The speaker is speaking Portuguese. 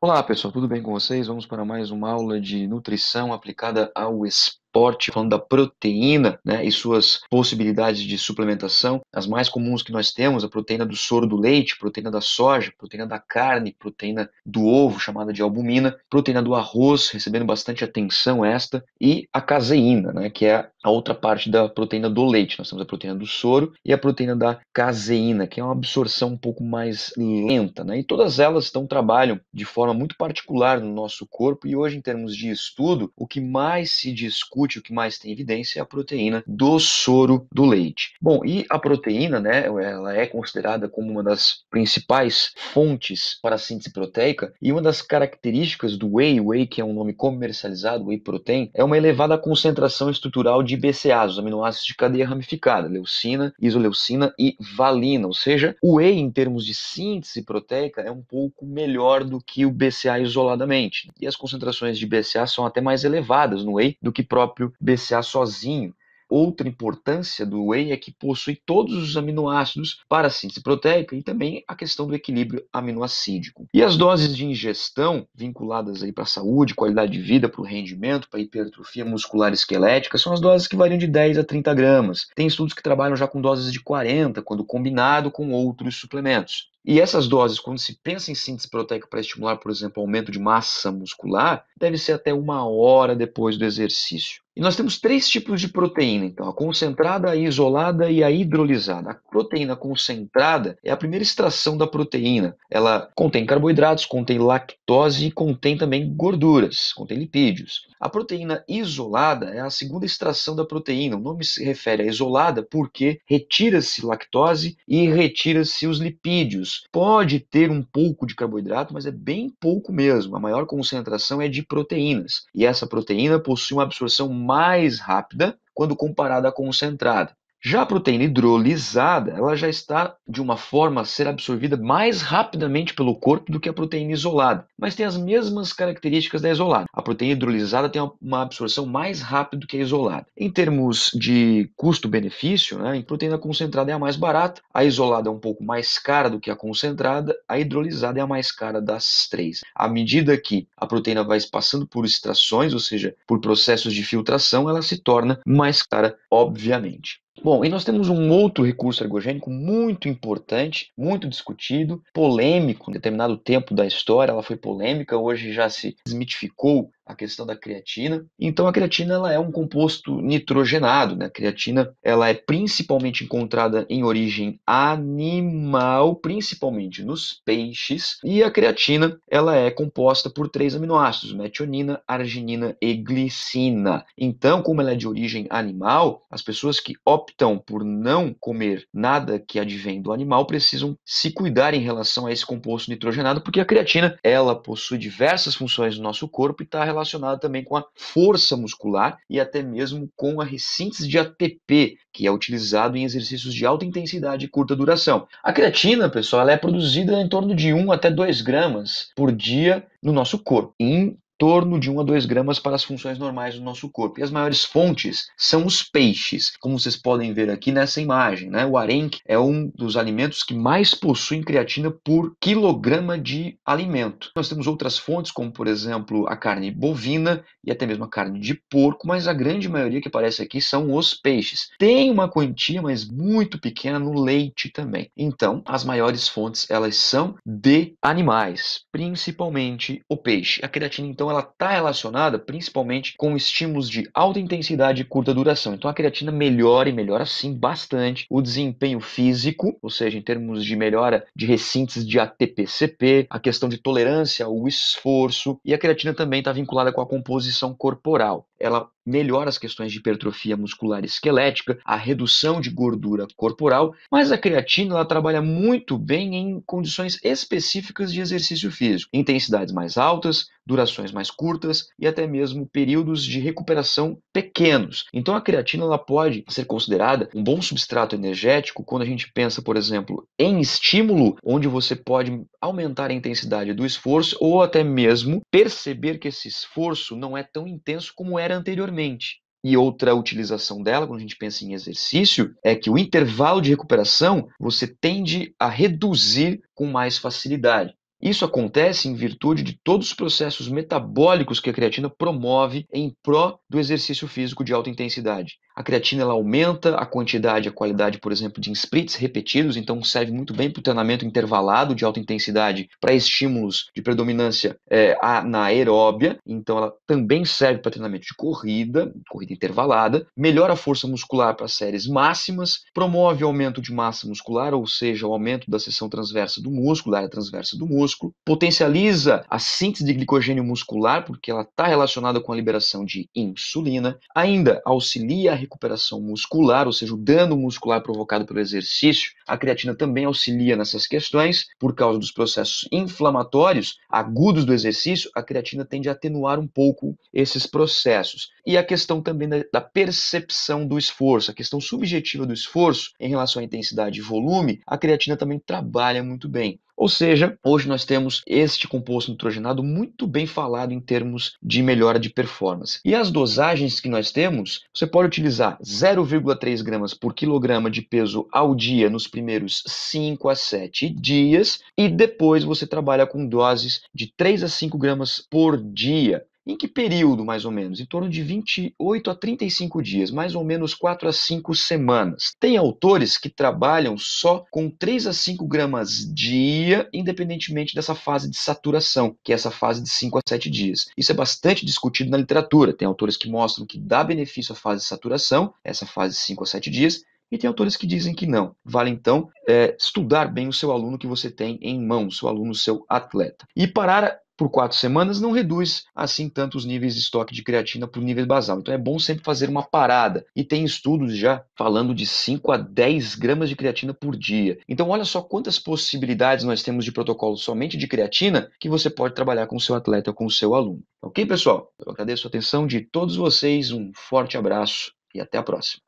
Olá pessoal, tudo bem com vocês? Vamos para mais uma aula de nutrição aplicada ao esporte, falando da proteína né, e suas possibilidades de suplementação. As mais comuns que nós temos, a proteína do soro do leite, proteína da soja, proteína da carne, proteína do ovo, chamada de albumina, proteína do arroz, recebendo bastante atenção esta, e a caseína, né, que é a outra parte da proteína do leite. Nós temos a proteína do soro e a proteína da caseína, que é uma absorção um pouco mais lenta, né? E todas elas então trabalham de forma muito particular no nosso corpo e hoje em termos de estudo, o que mais se discute, o que mais tem evidência é a proteína do soro do leite. Bom, e a proteína, né, ela é considerada como uma das principais fontes para a síntese proteica e uma das características do whey, whey que é um nome comercializado, whey protein, é uma elevada concentração estrutural de BCAAs, os aminoácidos de cadeia ramificada, leucina, isoleucina e valina. Ou seja, o whey, em termos de síntese proteica, é um pouco melhor do que o BCA isoladamente. E as concentrações de BCA são até mais elevadas no whey do que próprio BCA sozinho. Outra importância do whey é que possui todos os aminoácidos para a síntese proteica e também a questão do equilíbrio aminoacídico. E as doses de ingestão vinculadas aí para a saúde, qualidade de vida, para o rendimento, para a hipertrofia muscular esquelética, são as doses que variam de 10 a 30 gramas. Tem estudos que trabalham já com doses de 40 quando combinado com outros suplementos. E essas doses, quando se pensa em síntese proteica para estimular, por exemplo, aumento de massa muscular, deve ser até uma hora depois do exercício. E nós temos três tipos de proteína, então, a concentrada, a isolada e a hidrolisada. A proteína concentrada é a primeira extração da proteína. Ela contém carboidratos, contém lactose e contém também gorduras, contém lipídios. A proteína isolada é a segunda extração da proteína. O nome se refere a isolada porque retira-se lactose e retira-se os lipídios. Pode ter um pouco de carboidrato, mas é bem pouco mesmo. A maior concentração é de proteínas. E essa proteína possui uma absorção mais rápida quando comparada à concentrada. Já a proteína hidrolisada, ela já está de uma forma a ser absorvida mais rapidamente pelo corpo do que a proteína isolada, mas tem as mesmas características da isolada. A proteína hidrolisada tem uma absorção mais rápida do que a isolada. Em termos de custo-benefício, né, a proteína concentrada é a mais barata, a isolada é um pouco mais cara do que a concentrada, a hidrolisada é a mais cara das três. À medida que a proteína vai passando por extrações, ou seja, por processos de filtração, ela se torna mais cara, obviamente. Bom, e nós temos um outro recurso ergogênico muito importante, muito discutido, polêmico. Em determinado tempo da história ela foi polêmica, hoje já se desmitificou a questão da creatina. Então a creatina ela é um composto nitrogenado, né? A creatina ela é principalmente encontrada em origem animal, principalmente nos peixes, e a creatina ela é composta por três aminoácidos: metionina, arginina e glicina. Então, como ela é de origem animal, as pessoas que optam por não comer nada que advém do animal precisam se cuidar em relação a esse composto nitrogenado, porque a creatina ela possui diversas funções no nosso corpo e está relacionada também com a força muscular e até mesmo com a ressíntese de ATP, que é utilizado em exercícios de alta intensidade e curta duração. A creatina, pessoal, ela é produzida em torno de 1 até 2 gramas por dia no nosso corpo. Em torno de 1 a 2 gramas para as funções normais do nosso corpo. E as maiores fontes são os peixes, como vocês podem ver aqui nessa imagem. Né? O arenque é um dos alimentos que mais possuem creatina por quilograma de alimento. Nós temos outras fontes, como por exemplo a carne bovina e até mesmo a carne de porco, mas a grande maioria que aparece aqui são os peixes. Tem uma quantia, mas muito pequena, no leite também. Então, as maiores fontes elas são de animais, principalmente o peixe. A creatina então então ela está relacionada principalmente com estímulos de alta intensidade e curta duração. Então a creatina melhora e melhora sim bastante o desempenho físico, ou seja, em termos de melhora de recintes de ATPCP, a questão de tolerância ao esforço e a creatina também está vinculada com a composição corporal ela melhora as questões de hipertrofia muscular esquelética, a redução de gordura corporal, mas a creatina ela trabalha muito bem em condições específicas de exercício físico, intensidades mais altas, durações mais curtas e até mesmo períodos de recuperação pequenos. Então a creatina ela pode ser considerada um bom substrato energético quando a gente pensa, por exemplo, em estímulo, onde você pode aumentar a intensidade do esforço ou até mesmo perceber que esse esforço não é tão intenso como era anteriormente. E outra utilização dela, quando a gente pensa em exercício, é que o intervalo de recuperação você tende a reduzir com mais facilidade. Isso acontece em virtude de todos os processos metabólicos que a creatina promove em pró do exercício físico de alta intensidade. A creatina ela aumenta a quantidade, a qualidade, por exemplo, de sprints repetidos, então serve muito bem para o treinamento intervalado de alta intensidade para estímulos de predominância é, na aeróbia, então ela também serve para treinamento de corrida, corrida intervalada, melhora a força muscular para séries máximas, promove o aumento de massa muscular, ou seja, o aumento da seção transversa do músculo, da área transversa do músculo, potencializa a síntese de glicogênio muscular, porque ela está relacionada com a liberação de insulina, ainda auxilia a recuperação muscular, ou seja, o dano muscular provocado pelo exercício. A creatina também auxilia nessas questões, por causa dos processos inflamatórios agudos do exercício, a creatina tende a atenuar um pouco esses processos. E a questão também da, da percepção do esforço, a questão subjetiva do esforço em relação à intensidade e volume, a creatina também trabalha muito bem. Ou seja, hoje nós temos este composto nitrogenado muito bem falado em termos de melhora de performance. E as dosagens que nós temos, você pode utilizar 0,3 gramas por quilograma de peso ao dia nos primeiros 5 a 7 dias e depois você trabalha com doses de 3 a 5 gramas por dia. Em que período, mais ou menos? Em torno de 28 a 35 dias, mais ou menos 4 a 5 semanas. Tem autores que trabalham só com 3 a 5 gramas dia, independentemente dessa fase de saturação, que é essa fase de 5 a 7 dias. Isso é bastante discutido na literatura. Tem autores que mostram que dá benefício à fase de saturação, essa fase de 5 a 7 dias, e tem autores que dizem que não. Vale então é, estudar bem o seu aluno que você tem em mão, seu aluno, seu atleta. E parar por quatro semanas não reduz assim tanto os níveis de estoque de creatina para o nível basal. Então é bom sempre fazer uma parada. E tem estudos já falando de 5 a 10 gramas de creatina por dia. Então olha só quantas possibilidades nós temos de protocolo somente de creatina que você pode trabalhar com o seu atleta ou com o seu aluno. Ok, pessoal? Eu agradeço a atenção de todos vocês, um forte abraço e até a próxima.